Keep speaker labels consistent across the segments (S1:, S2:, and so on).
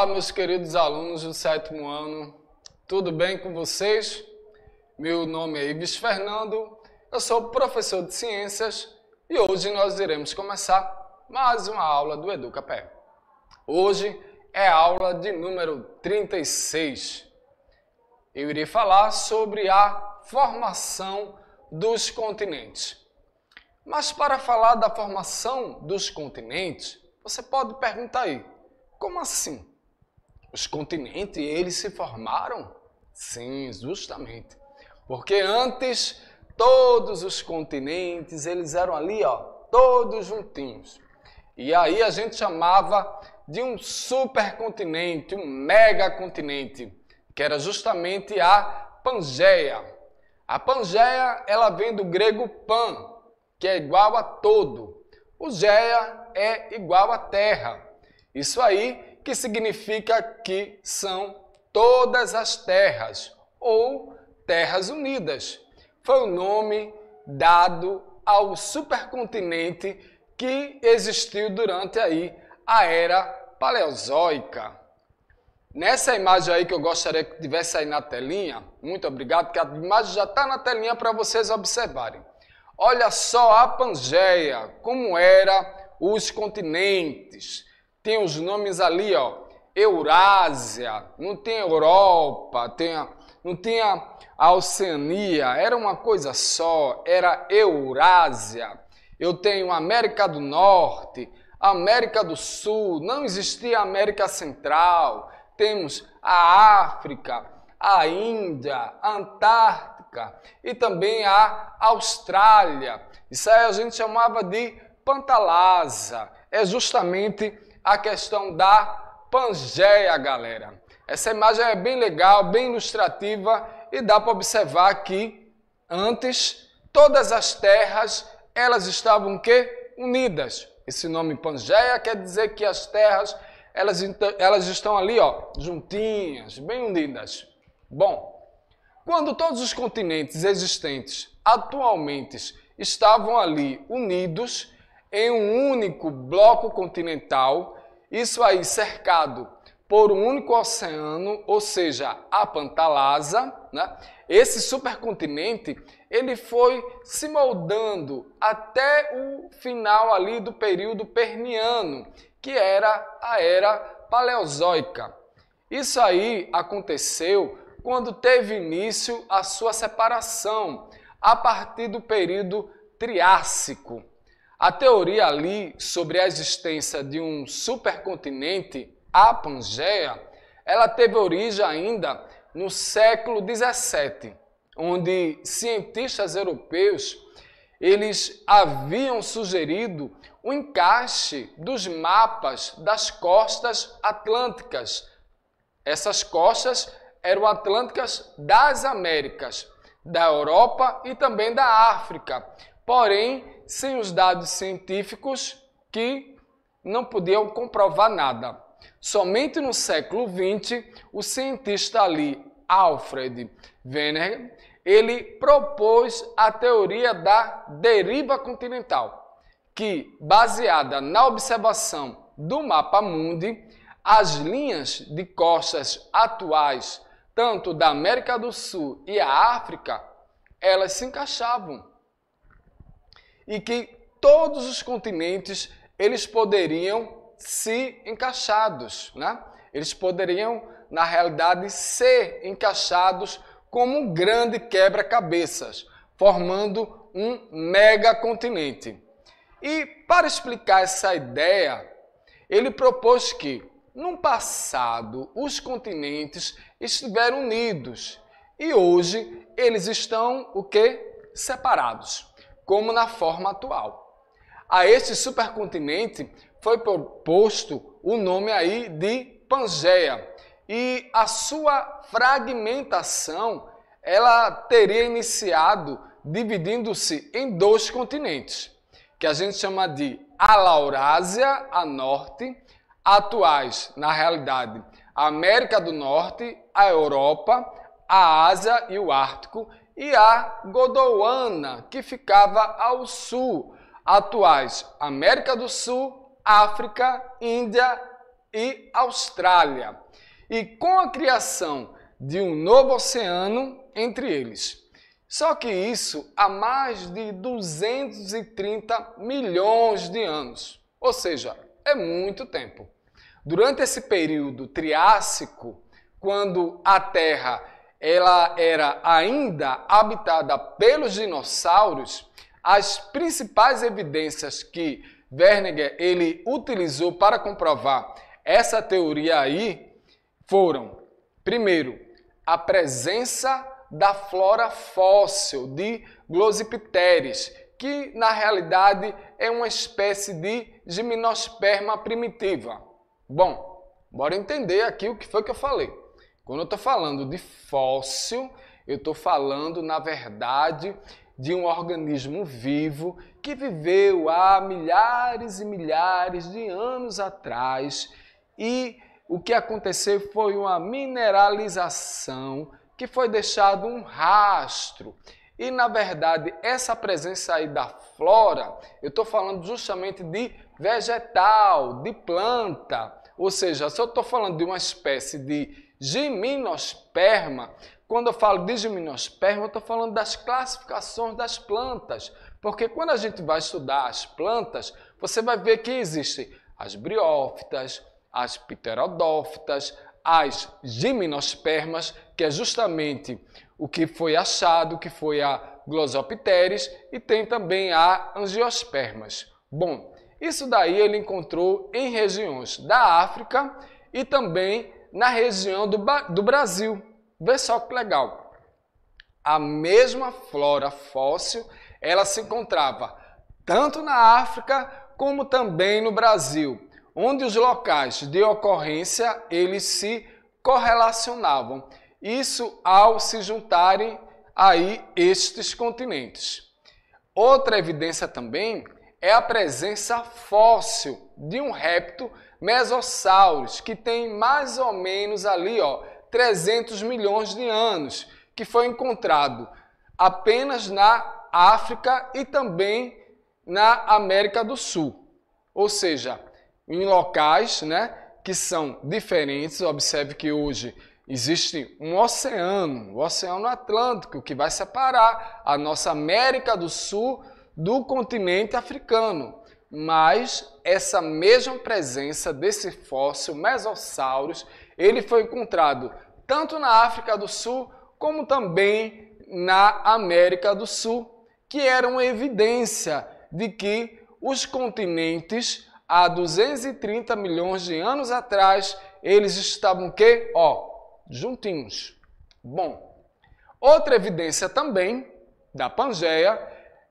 S1: Olá, meus queridos alunos do sétimo ano, tudo bem com vocês? Meu nome é Ives Fernando, eu sou professor de ciências e hoje nós iremos começar mais uma aula do EducaPé. Hoje é a aula de número 36. Eu irei falar sobre a formação dos continentes. Mas para falar da formação dos continentes, você pode perguntar aí, como assim? Os continentes, eles se formaram? Sim, justamente. Porque antes todos os continentes, eles eram ali, ó, todos juntinhos. E aí a gente chamava de um supercontinente, um megacontinente, que era justamente a Pangeia. A Pangeia, ela vem do grego pan, que é igual a todo. O Geia é igual a terra. Isso aí que significa que são todas as terras ou Terras Unidas. Foi o nome dado ao supercontinente que existiu durante aí a era paleozoica. Nessa imagem aí que eu gostaria que tivesse aí na telinha, muito obrigado, que a imagem já está na telinha para vocês observarem. Olha só a Pangeia, como era os continentes. Tem os nomes ali, ó. Eurásia, não tem Europa, tem a, não tem a, a Oceania, era uma coisa só, era Eurásia. Eu tenho América do Norte, América do Sul, não existia América Central. Temos a África, a Índia, a Antártica e também a Austrália. Isso aí a gente chamava de Pantalasa. É justamente a questão da Pangeia, galera. Essa imagem é bem legal, bem ilustrativa e dá para observar que antes todas as terras elas estavam que unidas. Esse nome Pangeia quer dizer que as terras elas, elas estão ali, ó, juntinhas, bem unidas. Bom, quando todos os continentes existentes atualmente estavam ali unidos, em um único bloco continental, isso aí cercado por um único oceano, ou seja, a Pantalasa, né? esse supercontinente, ele foi se moldando até o final ali do período perniano, que era a era paleozoica. Isso aí aconteceu quando teve início a sua separação, a partir do período Triássico. A teoria ali sobre a existência de um supercontinente, a Pangeia, ela teve origem ainda no século 17, onde cientistas europeus eles haviam sugerido o encaixe dos mapas das costas atlânticas. Essas costas eram atlânticas das Américas, da Europa e também da África. Porém, sem os dados científicos que não podiam comprovar nada. Somente no século XX, o cientista ali, Alfred Wegener, ele propôs a teoria da deriva continental, que, baseada na observação do mapa mundi, as linhas de costas atuais, tanto da América do Sul e a África, elas se encaixavam e que todos os continentes eles poderiam se encaixados, né? Eles poderiam, na realidade, ser encaixados como um grande quebra-cabeças, formando um mega continente. E para explicar essa ideia, ele propôs que, no passado, os continentes estiveram unidos e hoje eles estão o que? Separados como na forma atual. A este supercontinente foi proposto o nome aí de Pangeia, e a sua fragmentação ela teria iniciado dividindo-se em dois continentes, que a gente chama de Alaurásia, a norte, atuais, na realidade, a América do Norte, a Europa, a Ásia e o Ártico, e a Godoana, que ficava ao sul, atuais América do Sul, África, Índia e Austrália. E com a criação de um novo oceano entre eles. Só que isso há mais de 230 milhões de anos, ou seja, é muito tempo. Durante esse período Triássico, quando a Terra ela era ainda habitada pelos dinossauros, as principais evidências que Wernicke ele utilizou para comprovar essa teoria aí foram, primeiro, a presença da flora fóssil de Glossipteris, que na realidade é uma espécie de gimnosperma primitiva. Bom, bora entender aqui o que foi que eu falei. Quando eu estou falando de fóssil, eu estou falando, na verdade, de um organismo vivo que viveu há milhares e milhares de anos atrás e o que aconteceu foi uma mineralização que foi deixado um rastro. E na verdade, essa presença aí da flora, eu estou falando justamente de vegetal, de planta. Ou seja, se eu estou falando de uma espécie de Gimnosperma. Quando eu falo de gimnosperma, eu estou falando das classificações das plantas. Porque quando a gente vai estudar as plantas, você vai ver que existem as briófitas, as pterodófitas, as gimnospermas, que é justamente o que foi achado, que foi a glosopteris, e tem também a angiospermas. Bom, isso daí ele encontrou em regiões da África e também na região do, do Brasil. Vê só que legal. A mesma flora fóssil, ela se encontrava tanto na África como também no Brasil, onde os locais de ocorrência eles se correlacionavam. Isso ao se juntarem aí estes continentes. Outra evidência também é a presença fóssil de um réptil mesossauros, que tem mais ou menos ali, ó, 300 milhões de anos, que foi encontrado apenas na África e também na América do Sul. Ou seja, em locais, né, que são diferentes. Observe que hoje existe um oceano, o Oceano Atlântico, que vai separar a nossa América do Sul do continente africano mas essa mesma presença desse fóssil Mesossauros, ele foi encontrado tanto na África do Sul como também na América do Sul, que era uma evidência de que os continentes há 230 milhões de anos atrás, eles estavam que, ó, juntinhos. Bom, outra evidência também da Pangeia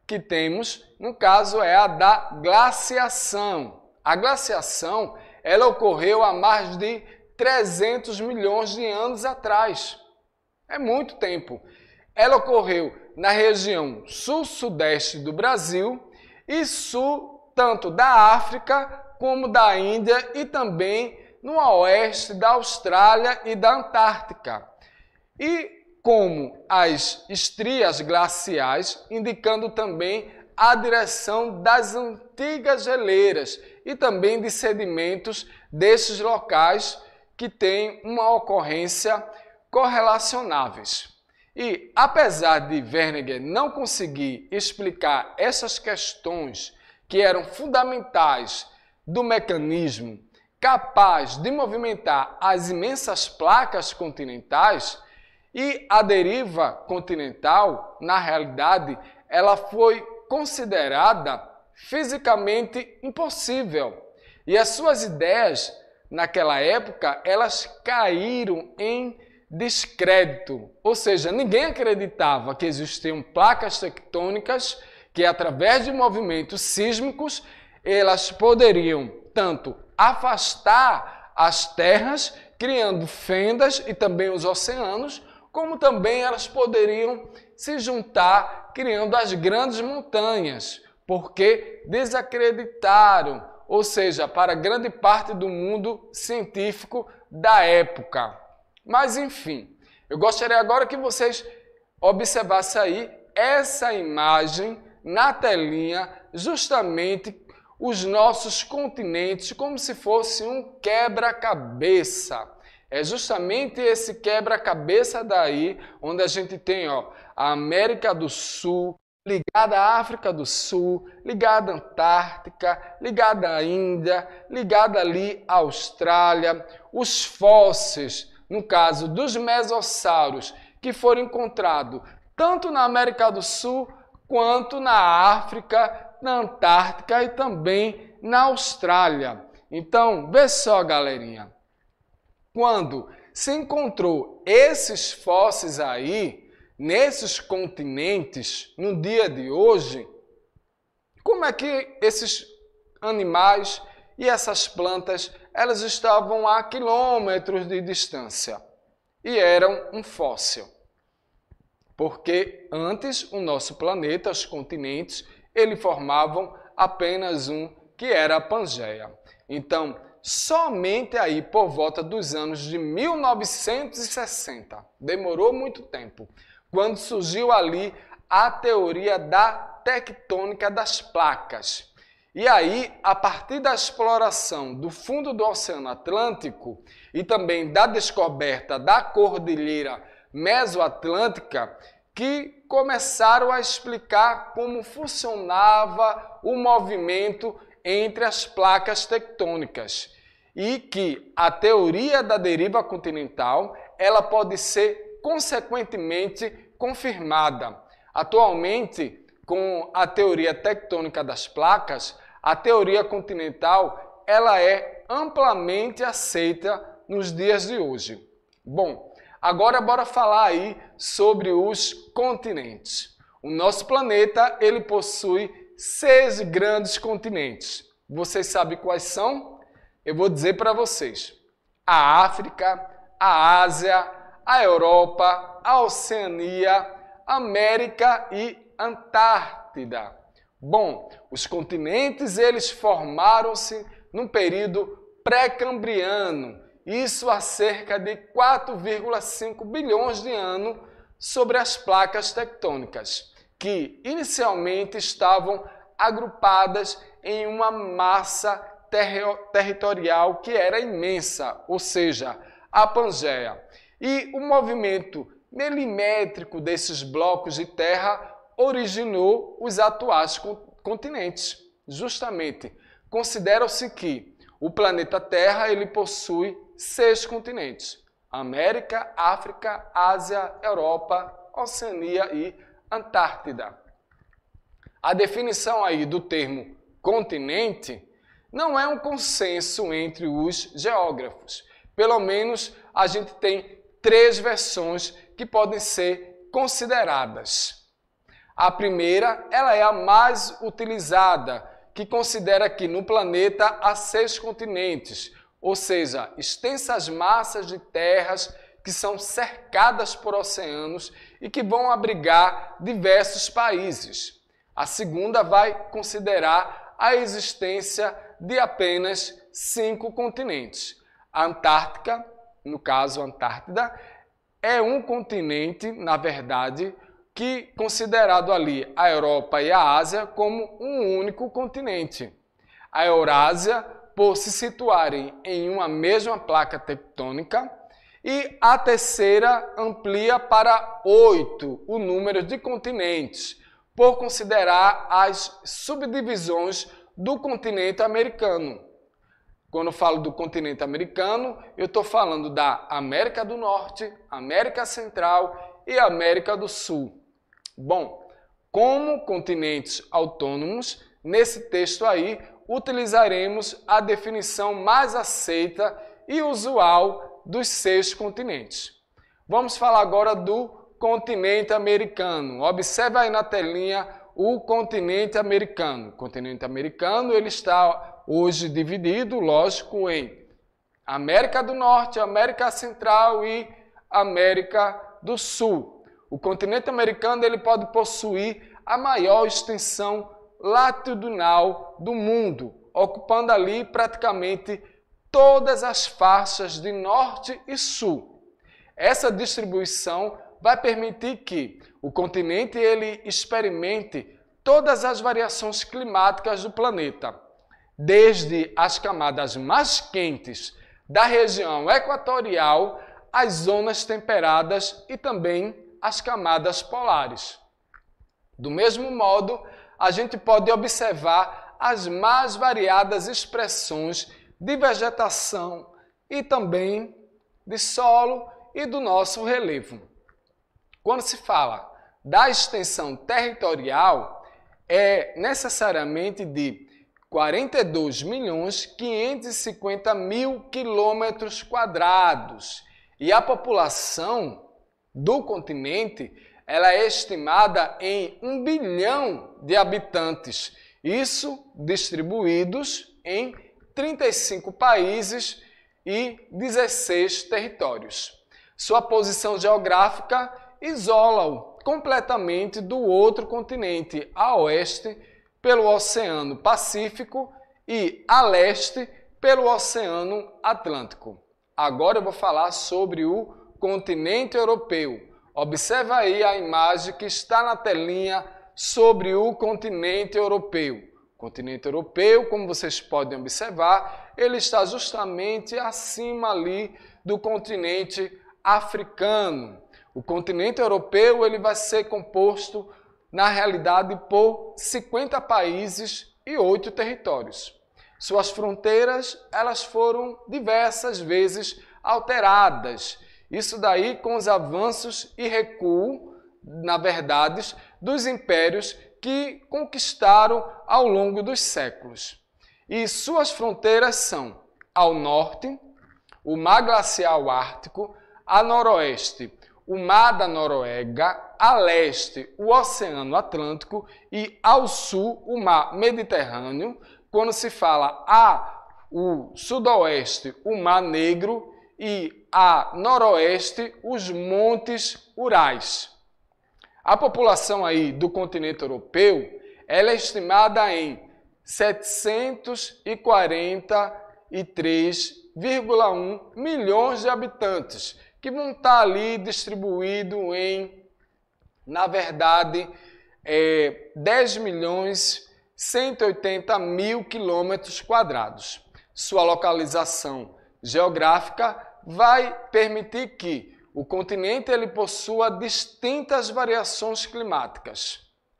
S1: que temos, no caso, é a da glaciação. A glaciação ela ocorreu há mais de 300 milhões de anos atrás. É muito tempo. Ela ocorreu na região sul-sudeste do Brasil e sul tanto da África como da Índia e também no oeste da Austrália e da Antártica. E como as estrias glaciais, indicando também a direção das antigas geleiras e também de sedimentos desses locais que têm uma ocorrência correlacionáveis. E apesar de Wernicke não conseguir explicar essas questões que eram fundamentais do mecanismo capaz de movimentar as imensas placas continentais, e a deriva continental, na realidade, ela foi considerada fisicamente impossível. E as suas ideias, naquela época, elas caíram em descrédito. Ou seja, ninguém acreditava que existiam placas tectônicas que, através de movimentos sísmicos, elas poderiam tanto afastar as terras, criando fendas e também os oceanos, como também elas poderiam se juntar criando as grandes montanhas, porque desacreditaram, ou seja, para grande parte do mundo científico da época. Mas enfim, eu gostaria agora que vocês observassem aí essa imagem na telinha, justamente os nossos continentes, como se fosse um quebra-cabeça. É justamente esse quebra-cabeça daí onde a gente tem ó, a América do Sul, ligada à África do Sul, ligada à Antártica, ligada à Índia, ligada ali à Austrália, os fósseis, no caso dos mesossauros, que foram encontrados tanto na América do Sul quanto na África, na Antártica e também na Austrália. Então, vê só, galerinha. Quando se encontrou esses fósseis aí, nesses continentes, no dia de hoje, como é que esses animais e essas plantas elas estavam a quilômetros de distância e eram um fóssil? Porque antes o nosso planeta, os continentes, ele formavam apenas um que era a Pangeia. Então, somente aí por volta dos anos de 1960. Demorou muito tempo, quando surgiu ali a teoria da tectônica das placas. E aí, a partir da exploração do fundo do Oceano Atlântico e também da descoberta da Cordilheira Mesoatlântica, que começaram a explicar como funcionava o movimento entre as placas tectônicas e que a teoria da deriva continental ela pode ser consequentemente confirmada. Atualmente, com a teoria tectônica das placas, a teoria continental ela é amplamente aceita nos dias de hoje. Bom, agora bora falar aí sobre os continentes. O nosso planeta ele possui seis grandes continentes. Vocês sabem quais são? Eu vou dizer para vocês: a África, a Ásia, a Europa, a Oceania, América e Antártida. Bom, os continentes eles formaram-se num período pré-cambriano, isso há cerca de 4,5 bilhões de anos sobre as placas tectônicas que inicialmente estavam agrupadas em uma massa ter territorial que era imensa, ou seja, a Pangeia. E o movimento milimétrico desses blocos de terra originou os atuais continentes. Justamente, considera-se que o planeta Terra ele possui seis continentes: América, África, Ásia, Europa, Oceania e África. Antártida. A definição aí do termo continente não é um consenso entre os geógrafos. Pelo menos a gente tem três versões que podem ser consideradas. A primeira, ela é a mais utilizada, que considera que no planeta há seis continentes, ou seja, extensas massas de terras que são cercadas por oceanos e que vão abrigar diversos países. A segunda vai considerar a existência de apenas cinco continentes. A Antártica, no caso Antártida, é um continente, na verdade, que considerado ali a Europa e a Ásia como um único continente. A Eurásia, por se situarem em uma mesma placa tectônica, e a terceira amplia para oito o número de continentes, por considerar as subdivisões do continente americano. Quando eu falo do continente americano, eu estou falando da América do Norte, América Central e América do Sul. Bom, como continentes autônomos, nesse texto aí utilizaremos a definição mais aceita e usual dos seis continentes. Vamos falar agora do continente americano. Observe aí na telinha o continente americano. O continente americano ele está hoje dividido, lógico, em América do Norte, América Central e América do Sul. O continente americano ele pode possuir a maior extensão latitudinal do mundo, ocupando ali praticamente todas as faixas de norte e sul. Essa distribuição vai permitir que o continente ele experimente todas as variações climáticas do planeta, desde as camadas mais quentes da região equatorial às zonas temperadas e também às camadas polares. Do mesmo modo, a gente pode observar as mais variadas expressões de vegetação e também de solo e do nosso relevo. Quando se fala da extensão territorial, é necessariamente de 42 milhões 550 mil quilômetros quadrados. E a população do continente ela é estimada em 1 bilhão de habitantes, isso distribuídos em 35 países e 16 territórios. Sua posição geográfica isola-o completamente do outro continente, a oeste pelo Oceano Pacífico e a leste pelo Oceano Atlântico. Agora eu vou falar sobre o continente europeu. Observe aí a imagem que está na telinha sobre o continente europeu continente europeu, como vocês podem observar, ele está justamente acima ali do continente africano. O continente europeu ele vai ser composto na realidade por 50 países e oito territórios. Suas fronteiras elas foram diversas vezes alteradas. Isso daí com os avanços e recuo, na verdade, dos impérios que conquistaram ao longo dos séculos. E suas fronteiras são ao norte, o mar glacial ártico, a noroeste, o mar da Noruega, a leste, o Oceano Atlântico e ao sul, o mar Mediterrâneo. Quando se fala a o sudoeste, o mar Negro e a noroeste, os montes Urais. A população aí do continente europeu, ela é estimada em 743,1 milhões de habitantes, que vão estar tá ali distribuído em, na verdade, é, 10 milhões 180 mil quilômetros quadrados. Sua localização geográfica vai permitir que o continente ele possua distintas variações climáticas.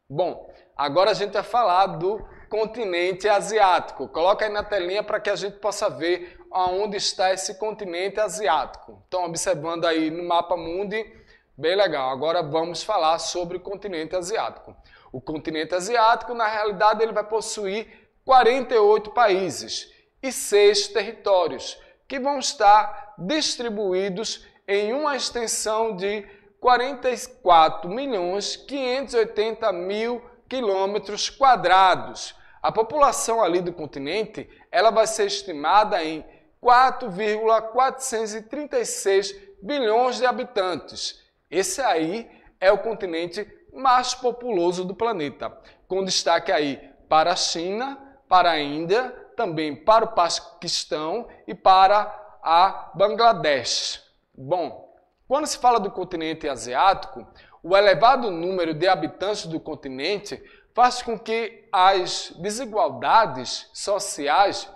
S1: Bom, agora a gente vai falar do continente asiático. Coloca aí na telinha para que a gente possa ver aonde está esse continente asiático. Então, observando aí no mapa mundi, bem legal. Agora vamos falar sobre o continente asiático. O continente asiático, na realidade, ele vai possuir 48 países e seis territórios que vão estar distribuídos em uma extensão de 44 milhões 580 mil quilômetros quadrados. A população ali do continente, ela vai ser estimada em 4,436 bilhões de habitantes. Esse aí é o continente mais populoso do planeta, com destaque aí para a China, para a Índia, também para o Paquistão e para a Bangladesh. Bom, quando se fala do continente asiático, o elevado número de habitantes do continente faz com que as desigualdades sociais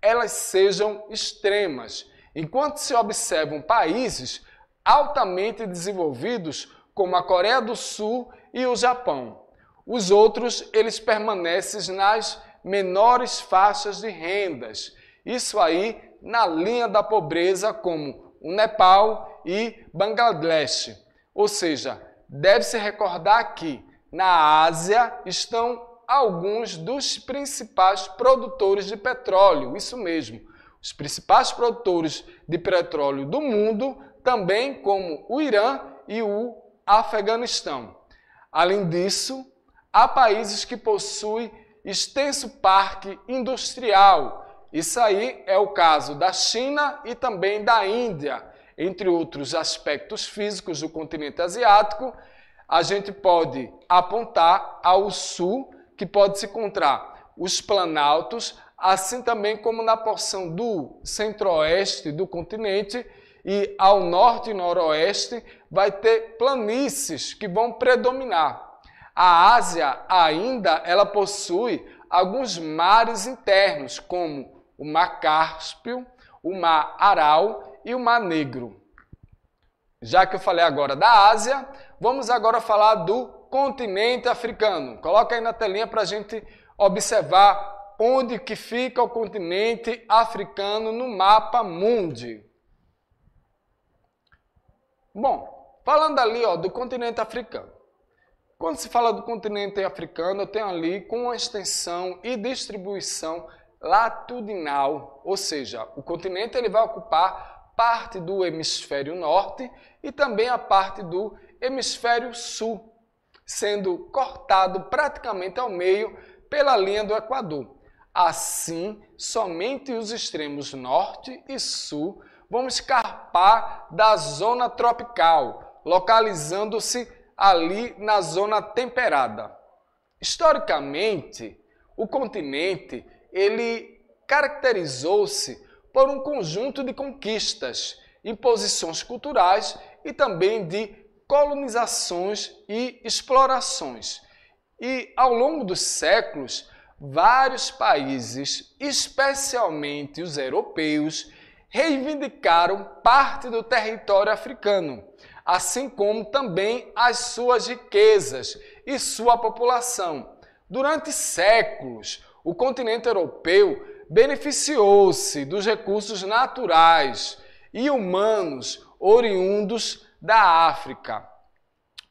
S1: elas sejam extremas, enquanto se observam países altamente desenvolvidos como a Coreia do Sul e o Japão. Os outros, eles permanecem nas menores faixas de rendas. Isso aí na linha da pobreza como o Nepal e Bangladesh. Ou seja, deve-se recordar que na Ásia estão alguns dos principais produtores de petróleo, isso mesmo. Os principais produtores de petróleo do mundo, também como o Irã e o Afeganistão. Além disso, há países que possuem extenso parque industrial, isso aí é o caso da China e também da Índia. Entre outros aspectos físicos do continente asiático, a gente pode apontar ao sul, que pode se encontrar os planaltos, assim também como na porção do centro-oeste do continente e ao norte e noroeste vai ter planícies que vão predominar. A Ásia ainda ela possui alguns mares internos, como o Mar Cáspio, o Mar Aral e o Mar Negro. Já que eu falei agora da Ásia, vamos agora falar do continente africano. Coloca aí na telinha para a gente observar onde que fica o continente africano no mapa mundi. Bom, falando ali ó, do continente africano. Quando se fala do continente africano, eu tenho ali com a extensão e distribuição latitudinal, ou seja, o continente ele vai ocupar parte do hemisfério norte e também a parte do hemisfério sul, sendo cortado praticamente ao meio pela linha do Equador. Assim, somente os extremos norte e sul vão escarpar da zona tropical, localizando-se ali na zona temperada. Historicamente, o continente ele caracterizou-se por um conjunto de conquistas, imposições culturais e também de colonizações e explorações. E ao longo dos séculos, vários países, especialmente os europeus, reivindicaram parte do território africano, assim como também as suas riquezas e sua população. Durante séculos, o continente europeu beneficiou-se dos recursos naturais e humanos oriundos da África.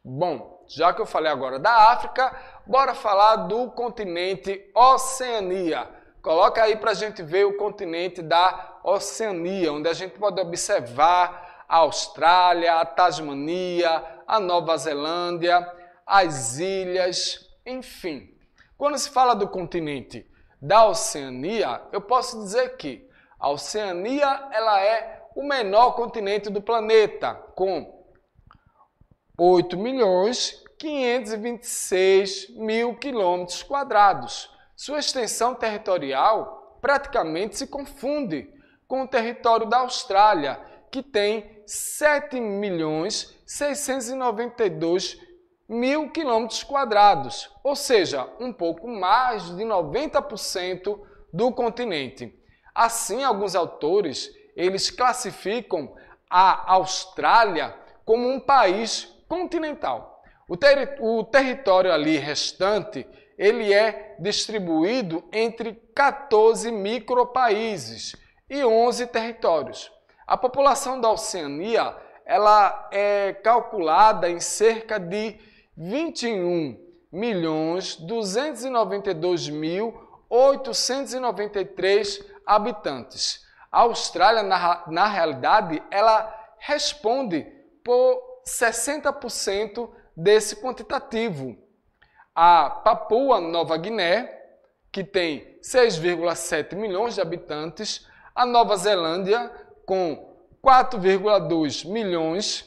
S1: Bom, já que eu falei agora da África, bora falar do continente Oceania. Coloca aí para a gente ver o continente da Oceania, onde a gente pode observar a Austrália, a Tasmania, a Nova Zelândia, as ilhas, enfim. Quando se fala do continente da Oceania, eu posso dizer que a Oceania ela é o menor continente do planeta, com 8 milhões 526 mil quilômetros quadrados. Sua extensão territorial praticamente se confunde com o território da Austrália, que tem 7 milhões 692 mil quilômetros quadrados, ou seja, um pouco mais de 90% do continente. Assim, alguns autores eles classificam a Austrália como um país continental. O, ter o território ali restante ele é distribuído entre 14 micropaíses e 11 territórios. A população da Oceania ela é calculada em cerca de 21 milhões 292 mil 893 habitantes. A Austrália, na, na realidade, ela responde por 60% desse quantitativo. A Papua Nova Guiné, que tem 6,7 milhões de habitantes, a Nova Zelândia, com 4,2 milhões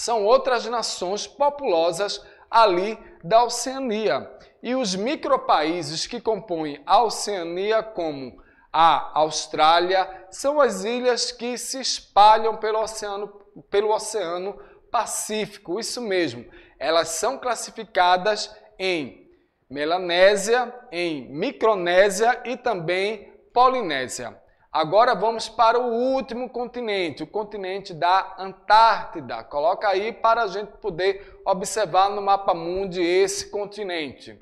S1: são outras nações populosas ali da Oceania. E os micropaíses que compõem a Oceania, como a Austrália, são as ilhas que se espalham pelo oceano, pelo oceano Pacífico. Isso mesmo. Elas são classificadas em Melanésia, em Micronésia e também Polinésia. Agora vamos para o último continente, o continente da Antártida. Coloca aí para a gente poder observar no mapa mundo esse continente.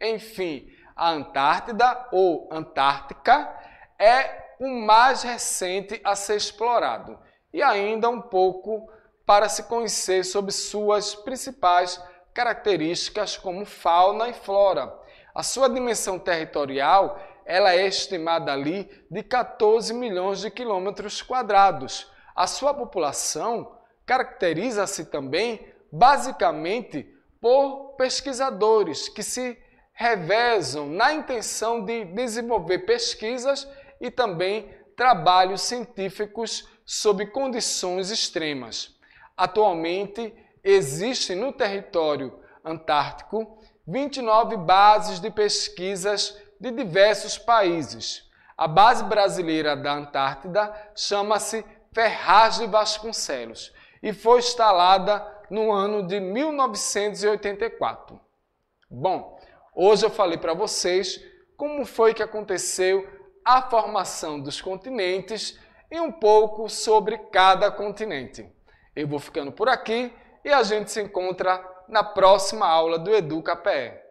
S1: Enfim, a Antártida ou Antártica é o mais recente a ser explorado e ainda um pouco para se conhecer sobre suas principais características como fauna e flora. A sua dimensão territorial ela é estimada ali de 14 milhões de quilômetros quadrados. A sua população caracteriza-se também basicamente por pesquisadores que se revezam na intenção de desenvolver pesquisas e também trabalhos científicos sob condições extremas. Atualmente, existem no território antártico 29 bases de pesquisas de diversos países. A base brasileira da Antártida chama-se Ferraz de Vasconcelos e foi instalada no ano de 1984. Bom, hoje eu falei para vocês como foi que aconteceu a formação dos continentes e um pouco sobre cada continente. Eu vou ficando por aqui e a gente se encontra na próxima aula do Educa Pé.